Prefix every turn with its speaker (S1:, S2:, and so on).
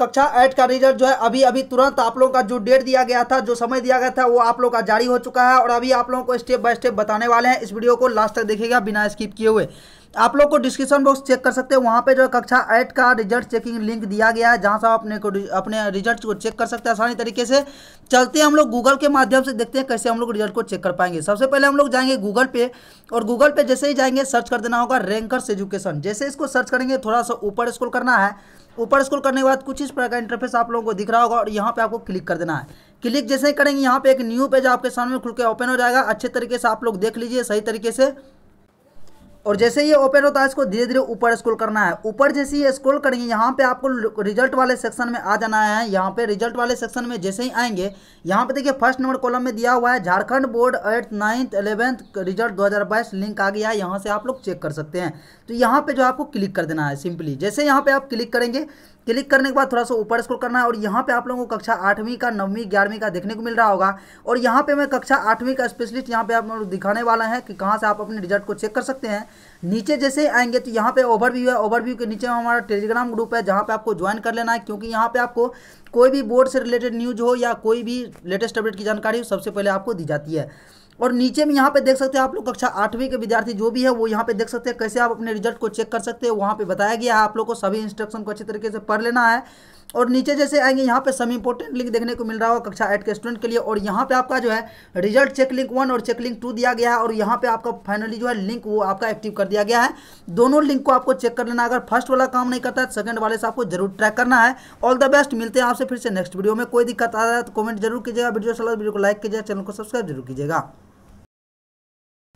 S1: कक्षा एट का रिजल्ट जो है अभी अभी तुरंत आप लोगों का जो डेट दिया गया था जो समय दिया गया था वो आप लोगों का जारी हो चुका है और अभी आप लोगों को स्टेप बाय स्टेप बताने वाले हैं इस वीडियो को लास्ट तक देखिएगा बिना स्किप किए हुए आप लोग को डिस्क्रिप्शन बॉक्स चेक कर सकते हैं वहाँ पे जो है कक्षा एट का रिजल्ट चेकिंग लिंक दिया गया है जहाँ से आप अपने को अपने रिजल्ट को चेक कर सकते हैं आसानी तरीके से चलते हैं हम लोग गूगल के माध्यम से देखते हैं कैसे हम लोग रिजल्ट को चेक कर पाएंगे सबसे पहले हम लोग जाएंगे गूगल पे और गूगल पे जैसे ही जाएंगे सर्च कर देना होगा रैंकर्स एजुकेशन जैसे इसको सर्च करेंगे थोड़ा सा ऊपर स्कूल करना है ऊपर स्कूल करने के बाद कुछ इस प्रकार का इंटरफेस आप लोगों को दिख रहा होगा और यहाँ पे आपको क्लिक कर देना है क्लिक जैसे ही करेंगे यहाँ पे एक न्यू पेज आपके सामने खुल के ओपन हो जाएगा अच्छे तरीके से आप लोग देख लीजिए सही तरीके से और जैसे ये ओपन होता है इसको धीरे धीरे ऊपर स्क्रॉल करना है ऊपर जैसे ही स्क्रॉल करेंगे यहाँ पे आपको रिजल्ट वाले सेक्शन में आ जाना है यहाँ पे रिजल्ट वाले सेक्शन में जैसे ही आएंगे यहाँ पे देखिए फर्स्ट नंबर कॉलम में दिया हुआ है Jharkhand board eighth ninth eleventh result दो लिंक आ गया है यहाँ से आप लोग चेक कर सकते हैं तो यहाँ पर जो आपको क्लिक कर देना है सिंपली जैसे यहाँ पर आप क्लिक करेंगे क्लिक करने के बाद थोड़ा सा ऊपर स्क्रॉल करना है और यहाँ पे आप लोगों को कक्षा आठवीं का नवीं ग्यारहवीं का देखने को मिल रहा होगा और यहाँ पे मैं कक्षा आठवीं का स्पेशलिस्ट यहाँ पे आप लोग दिखाने वाला है कि कहाँ से आप अपने रिजल्ट को चेक कर सकते हैं नीचे जैसे आएंगे तो यहाँ पे ओवरव्यू है ओवरव्यू के नीचे हमारा टेलीग्राम ग्रुप है जहाँ पे आपको ज्वाइन कर लेना है क्योंकि यहाँ पे आपको कोई भी बोर्ड से रिलेटेड न्यूज हो या कोई भी लेटेस्ट अपडेट की जानकारी हो सबसे पहले आपको दी जाती है और नीचे में यहाँ पे देख सकते हैं आप लोग कक्षा आठवीं के विद्यार्थी जो भी है वो यहाँ पे देख सकते हैं कैसे आप अपने रिजल्ट को चेक कर सकते हैं वहाँ पे बताया गया है आप लोग को सभी इंस्ट्रक्शन को अच्छे तरीके से पढ़ लेना है और नीचे जैसे आएंगे यहाँ पे सम इंपॉर्टेंट लिंक देखने को मिल रहा होगा कक्षा एट के स्टूडेंट के लिए और यहाँ पे आपका जो है रिजल्ट चेक लिंक वन और चेक लिंक टू दिया गया है और यहाँ पे आपका फाइनली जो है लिंक वो आपका एक्टिव कर दिया गया है दोनों लिंक को आपको चेक कर लेना अगर फर्स्ट वाला काम नहीं करता है सेकंड वाले से आपको जरूर ट्रैक करना है ऑल द बेस्ट मिलते हैं आपसे फिर से नेक्स्ट वीडियो में कोई दिक्कत आ रहा है तो कमेंट जरूर कीजिएगा वीडियो चला अच्छा तो वीडियो को लाइक कीजिएगा चैनल को सब्सक्राइब जरूर कीजिएगा